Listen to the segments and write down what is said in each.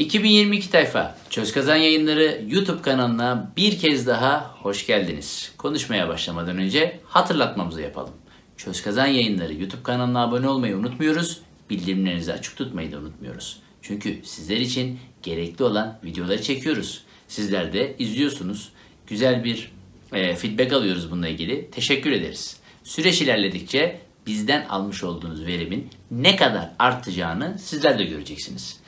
2022 tayfa Çöz Kazan Yayınları YouTube kanalına bir kez daha hoş geldiniz. Konuşmaya başlamadan önce hatırlatmamızı yapalım. Çöz Kazan Yayınları YouTube kanalına abone olmayı unutmuyoruz. Bildirimlerinizi açık tutmayı da unutmuyoruz. Çünkü sizler için gerekli olan videoları çekiyoruz. Sizler de izliyorsunuz. Güzel bir e, feedback alıyoruz bununla ilgili. Teşekkür ederiz. Süreç ilerledikçe bizden almış olduğunuz verimin ne kadar artacağını sizler de göreceksiniz.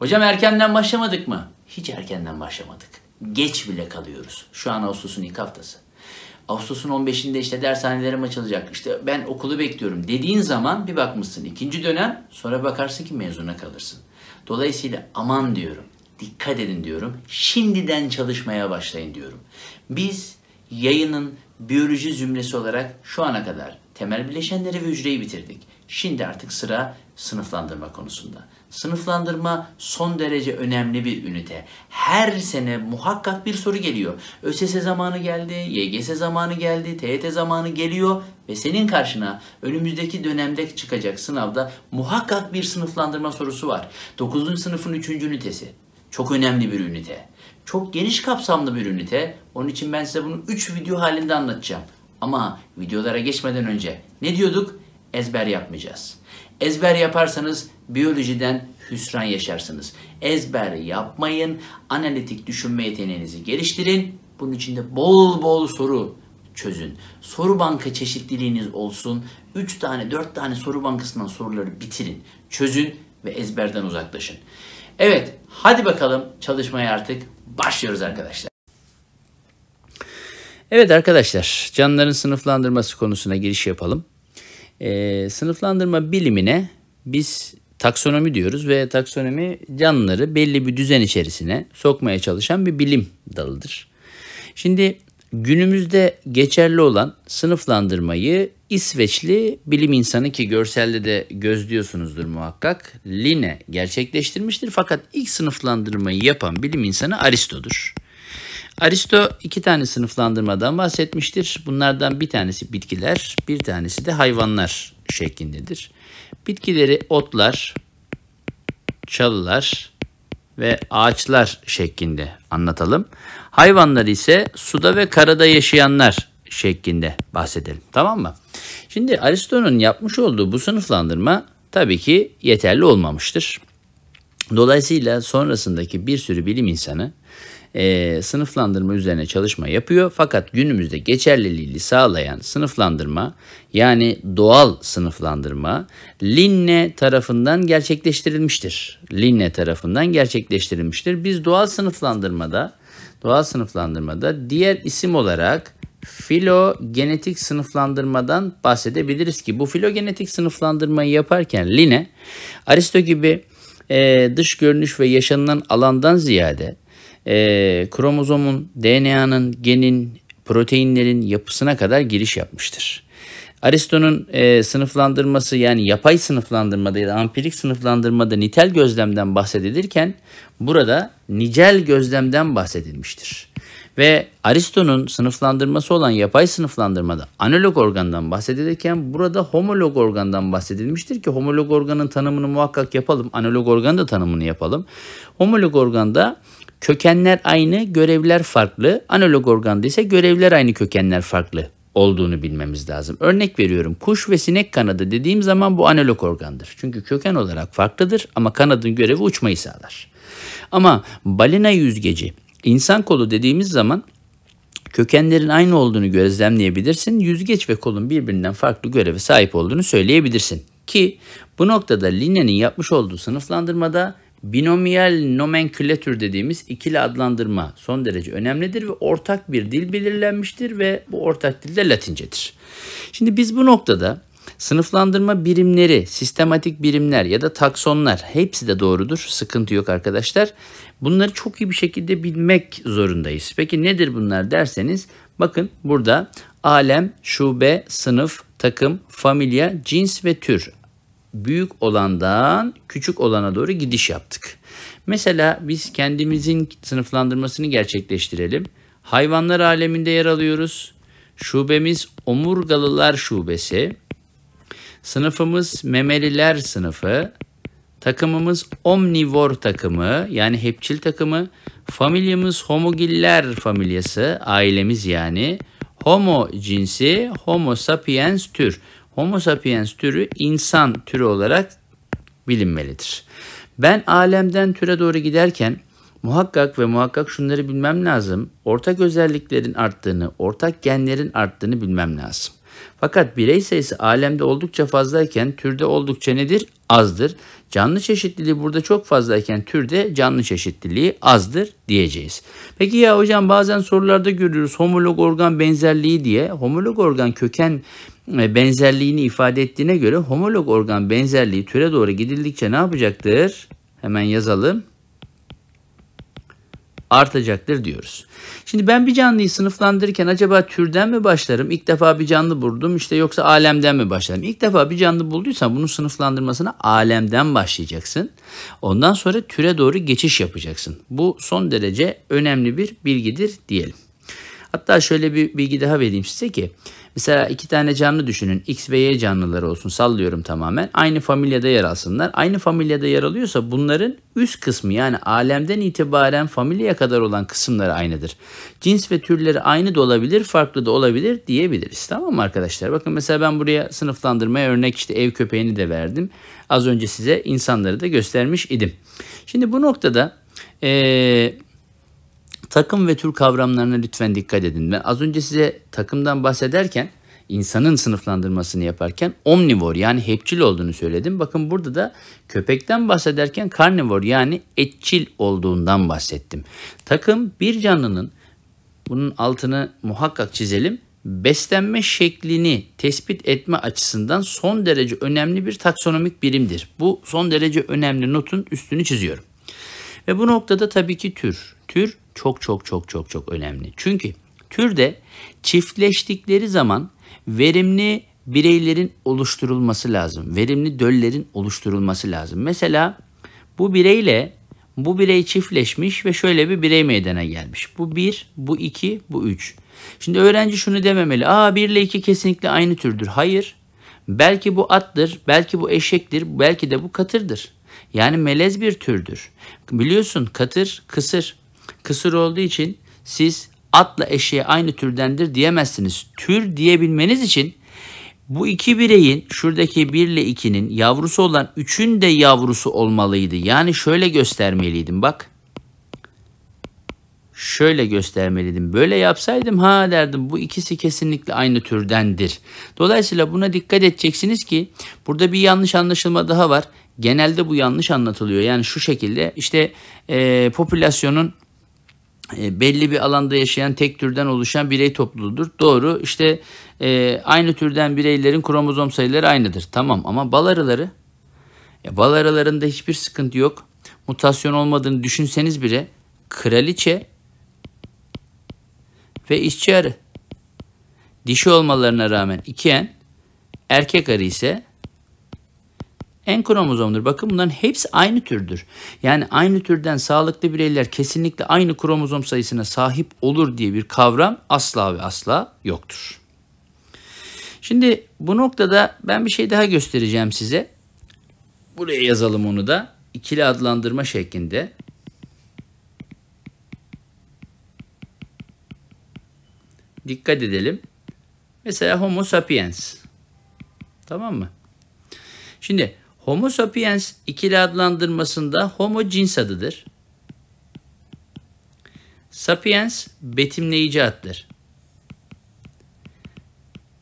Hocam erkenden başlamadık mı? Hiç erkenden başlamadık. Geç bile kalıyoruz. Şu an Ağustos'un ilk haftası. Ağustos'un 15'inde işte dershanelerim açılacak. İşte ben okulu bekliyorum dediğin zaman bir bakmışsın ikinci dönem sonra bakarsın ki mezuna kalırsın. Dolayısıyla aman diyorum. Dikkat edin diyorum. Şimdiden çalışmaya başlayın diyorum. Biz yayının biyoloji zümresi olarak şu ana kadar temel bileşenleri ve hücreyi bitirdik. Şimdi artık sıra sınıflandırma konusunda. Sınıflandırma son derece önemli bir ünite. Her sene muhakkak bir soru geliyor. ÖSS zamanı geldi, YGS zamanı geldi, TYT zamanı geliyor ve senin karşına önümüzdeki dönemde çıkacak sınavda muhakkak bir sınıflandırma sorusu var. 9. sınıfın 3. ünitesi. Çok önemli bir ünite. Çok geniş kapsamlı bir ünite. Onun için ben size bunu 3 video halinde anlatacağım. Ama videolara geçmeden önce ne diyorduk? Ezber yapmayacağız. Ezber yaparsanız biyolojiden hüsran yaşarsınız. Ezber yapmayın, analitik düşünme yeteneğinizi geliştirin. Bunun için de bol bol soru çözün. Soru banka çeşitliliğiniz olsun. 3 tane 4 tane soru bankasından soruları bitirin, çözün ve ezberden uzaklaşın. Evet hadi bakalım çalışmaya artık başlıyoruz arkadaşlar. Evet arkadaşlar canlıların sınıflandırması konusuna giriş yapalım. E, sınıflandırma bilimine biz taksonomi diyoruz ve taksonomi canlıları belli bir düzen içerisine sokmaya çalışan bir bilim dalıdır. Şimdi günümüzde geçerli olan sınıflandırmayı İsveçli bilim insanı ki görselde de gözlüyorsunuzdur muhakkak Line gerçekleştirmiştir. Fakat ilk sınıflandırmayı yapan bilim insanı Aristo'dur. Aristo iki tane sınıflandırmadan bahsetmiştir. Bunlardan bir tanesi bitkiler, bir tanesi de hayvanlar şeklindedir. Bitkileri otlar, çalılar ve ağaçlar şeklinde anlatalım. Hayvanları ise suda ve karada yaşayanlar şeklinde bahsedelim. Tamam mı? Şimdi Aristo'nun yapmış olduğu bu sınıflandırma tabii ki yeterli olmamıştır. Dolayısıyla sonrasındaki bir sürü bilim insanı e, sınıflandırma üzerine çalışma yapıyor. Fakat günümüzde geçerliliğini sağlayan sınıflandırma yani doğal sınıflandırma Linne tarafından gerçekleştirilmiştir. Linne tarafından gerçekleştirilmiştir. Biz doğal sınıflandırmada doğal sınıflandırmada diğer isim olarak filogenetik sınıflandırmadan bahsedebiliriz ki bu filogenetik sınıflandırmayı yaparken Linne, Aristo gibi e, dış görünüş ve yaşanılan alandan ziyade e, kromozomun, DNA'nın, genin, proteinlerin yapısına kadar giriş yapmıştır. Aristo'nun e, sınıflandırması yani yapay sınıflandırmada ya da ampirik sınıflandırmada nitel gözlemden bahsedilirken burada nicel gözlemden bahsedilmiştir. Ve Aristo'nun sınıflandırması olan yapay sınıflandırmada analog organdan bahsedilirken burada homolog organdan bahsedilmiştir ki homolog organın tanımını muhakkak yapalım. Analog organ da tanımını yapalım. Homolog organda kökenler aynı, görevler farklı. Analog organda ise görevler aynı, kökenler farklı olduğunu bilmemiz lazım. Örnek veriyorum kuş ve sinek kanadı dediğim zaman bu analog organdır. Çünkü köken olarak farklıdır ama kanadın görevi uçmayı sağlar. Ama balina yüzgeci İnsan kolu dediğimiz zaman kökenlerin aynı olduğunu gözlemleyebilirsin. Yüzgeç ve kolun birbirinden farklı göreve sahip olduğunu söyleyebilirsin. Ki bu noktada Linne'nin yapmış olduğu sınıflandırmada binomial nomenklatür dediğimiz ikili adlandırma son derece önemlidir ve ortak bir dil belirlenmiştir ve bu ortak dil de Latincedir. Şimdi biz bu noktada Sınıflandırma birimleri, sistematik birimler ya da taksonlar hepsi de doğrudur. Sıkıntı yok arkadaşlar. Bunları çok iyi bir şekilde bilmek zorundayız. Peki nedir bunlar derseniz bakın burada alem, şube, sınıf, takım, familya, cins ve tür büyük olandan küçük olana doğru gidiş yaptık. Mesela biz kendimizin sınıflandırmasını gerçekleştirelim. Hayvanlar aleminde yer alıyoruz. Şubemiz omurgalılar şubesi. Sınıfımız memeliler sınıfı. Takımımız omnivor takımı yani hepçil takımı. Familyamız homogiller familyası ailemiz yani. Homo cinsi Homo sapiens tür. Homo sapiens türü insan türü olarak bilinmelidir. Ben alemden türe doğru giderken muhakkak ve muhakkak şunları bilmem lazım. Ortak özelliklerin arttığını, ortak genlerin arttığını bilmem lazım. Fakat birey sayısı alemde oldukça fazlayken türde oldukça nedir? Azdır. Canlı çeşitliliği burada çok fazlayken türde canlı çeşitliliği azdır diyeceğiz. Peki ya hocam bazen sorularda görüyoruz homolog organ benzerliği diye. Homolog organ köken e, benzerliğini ifade ettiğine göre homolog organ benzerliği türe doğru gidildikçe ne yapacaktır? Hemen yazalım artacaktır diyoruz. Şimdi ben bir canlıyı sınıflandırırken acaba türden mi başlarım? İlk defa bir canlı buldum işte yoksa alemden mi başlarım? İlk defa bir canlı bulduysan bunun sınıflandırmasına alemden başlayacaksın. Ondan sonra türe doğru geçiş yapacaksın. Bu son derece önemli bir bilgidir diyelim. Hatta şöyle bir bilgi daha vereyim size ki mesela iki tane canlı düşünün. X ve Y canlıları olsun sallıyorum tamamen. Aynı familyada yer alsınlar. Aynı familyada yer alıyorsa bunların üst kısmı yani alemden itibaren familyaya kadar olan kısımları aynıdır. Cins ve türleri aynı da olabilir, farklı da olabilir diyebiliriz. Tamam mı arkadaşlar? Bakın mesela ben buraya sınıflandırmaya örnek işte ev köpeğini de verdim. Az önce size insanları da göstermiş idim. Şimdi bu noktada eee takım ve tür kavramlarına lütfen dikkat edin. Ben az önce size takımdan bahsederken insanın sınıflandırmasını yaparken omnivor yani hepçil olduğunu söyledim. Bakın burada da köpekten bahsederken karnivor yani etçil olduğundan bahsettim. Takım bir canlının bunun altını muhakkak çizelim beslenme şeklini tespit etme açısından son derece önemli bir taksonomik birimdir. Bu son derece önemli notun üstünü çiziyorum. Ve bu noktada tabii ki tür. Tür çok çok çok çok çok önemli. Çünkü türde çiftleştikleri zaman verimli bireylerin oluşturulması lazım. Verimli döllerin oluşturulması lazım. Mesela bu bireyle bu birey çiftleşmiş ve şöyle bir birey meydana gelmiş. Bu bir, bu iki, bu üç. Şimdi öğrenci şunu dememeli. Aa bir ile iki kesinlikle aynı türdür. Hayır. Belki bu attır, belki bu eşektir, belki de bu katırdır. Yani melez bir türdür. Biliyorsun katır, kısır kısır olduğu için siz atla eşeğe aynı türdendir diyemezsiniz. Tür diyebilmeniz için bu iki bireyin şuradaki 1 ile 2'nin yavrusu olan 3'ün de yavrusu olmalıydı. Yani şöyle göstermeliydim bak. Şöyle göstermeliydim. Böyle yapsaydım ha derdim bu ikisi kesinlikle aynı türdendir. Dolayısıyla buna dikkat edeceksiniz ki burada bir yanlış anlaşılma daha var. Genelde bu yanlış anlatılıyor. Yani şu şekilde işte e, popülasyonun e, belli bir alanda yaşayan tek türden oluşan birey topluluğudur. Doğru işte e, aynı türden bireylerin kromozom sayıları aynıdır. Tamam ama bal arıları ya e, bal aralarında hiçbir sıkıntı yok. Mutasyon olmadığını düşünseniz bile kraliçe ve işçi arı dişi olmalarına rağmen iki en erkek arı ise en kromozomdur. Bakın bunların hepsi aynı türdür. Yani aynı türden sağlıklı bireyler kesinlikle aynı kromozom sayısına sahip olur diye bir kavram asla ve asla yoktur. Şimdi bu noktada ben bir şey daha göstereceğim size. Buraya yazalım onu da. ikili adlandırma şeklinde. Dikkat edelim. Mesela Homo sapiens. Tamam mı? Şimdi Homo sapiens ikili adlandırmasında homo cins adıdır. Sapiens betimleyici addır.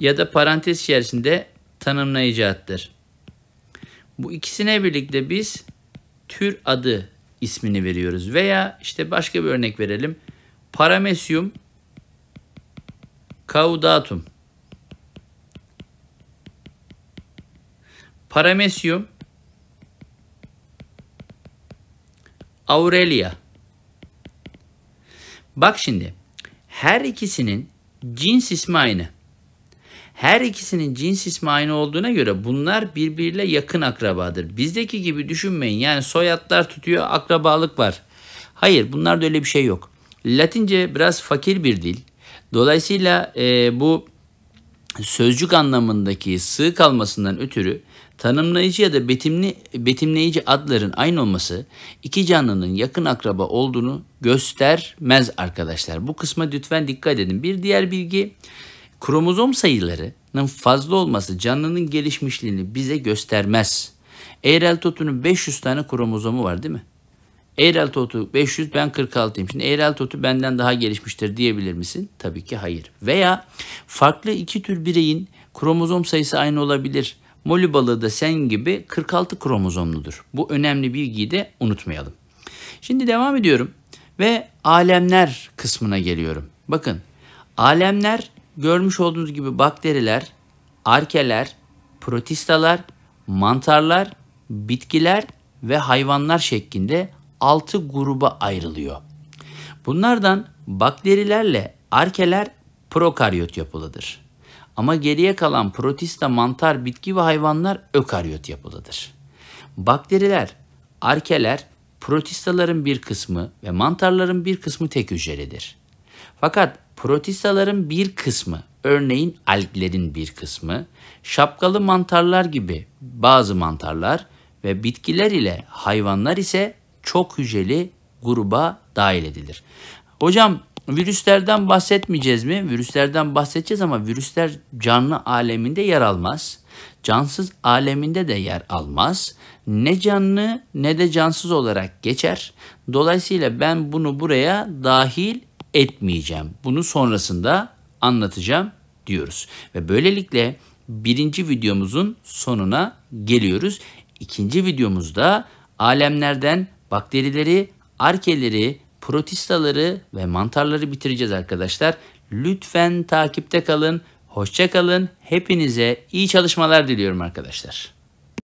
Ya da parantez içerisinde tanımlayıcı addır. Bu ikisine birlikte biz tür adı ismini veriyoruz. Veya işte başka bir örnek verelim. Paramecium caudatum Paramecium, Aurelia. Bak şimdi her ikisinin cins ismi aynı. Her ikisinin cins ismi aynı olduğuna göre bunlar birbiriyle yakın akrabadır. Bizdeki gibi düşünmeyin yani soyadlar tutuyor akrabalık var. Hayır bunlarda öyle bir şey yok. Latince biraz fakir bir dil. Dolayısıyla e, bu sözcük anlamındaki sığ kalmasından ötürü Tanımlayıcı ya da betimli, betimleyici adların aynı olması iki canlının yakın akraba olduğunu göstermez arkadaşlar. Bu kısma lütfen dikkat edin. Bir diğer bilgi kromozom sayılarının fazla olması canlının gelişmişliğini bize göstermez. Eyreltotu'nun 500 tane kromozomu var değil mi? Eyreltotu 500 ben 46'yım. Şimdi Eyreltotu benden daha gelişmiştir diyebilir misin? Tabii ki hayır. Veya farklı iki tür bireyin kromozom sayısı aynı olabilir. Moli balığı da sen gibi 46 kromozomludur. Bu önemli bilgiyi de unutmayalım. Şimdi devam ediyorum ve alemler kısmına geliyorum. Bakın alemler görmüş olduğunuz gibi bakteriler, arkeler, protistalar, mantarlar, bitkiler ve hayvanlar şeklinde 6 gruba ayrılıyor. Bunlardan bakterilerle arkeler prokaryot yapılıdır. Ama geriye kalan protista, mantar, bitki ve hayvanlar ökaryot yapılıdır. Bakteriler, arkeler, protistaların bir kısmı ve mantarların bir kısmı tek hücrelidir. Fakat protistaların bir kısmı, örneğin alglerin bir kısmı, şapkalı mantarlar gibi bazı mantarlar ve bitkiler ile hayvanlar ise çok hücreli gruba dahil edilir. Hocam Virüslerden bahsetmeyeceğiz mi? Virüslerden bahsedeceğiz ama virüsler canlı aleminde yer almaz. Cansız aleminde de yer almaz. Ne canlı ne de cansız olarak geçer. Dolayısıyla ben bunu buraya dahil etmeyeceğim. Bunu sonrasında anlatacağım diyoruz. Ve böylelikle birinci videomuzun sonuna geliyoruz. İkinci videomuzda alemlerden bakterileri, arkeleri, protistaları ve mantarları bitireceğiz arkadaşlar. Lütfen takipte kalın. Hoşça kalın. Hepinize iyi çalışmalar diliyorum arkadaşlar.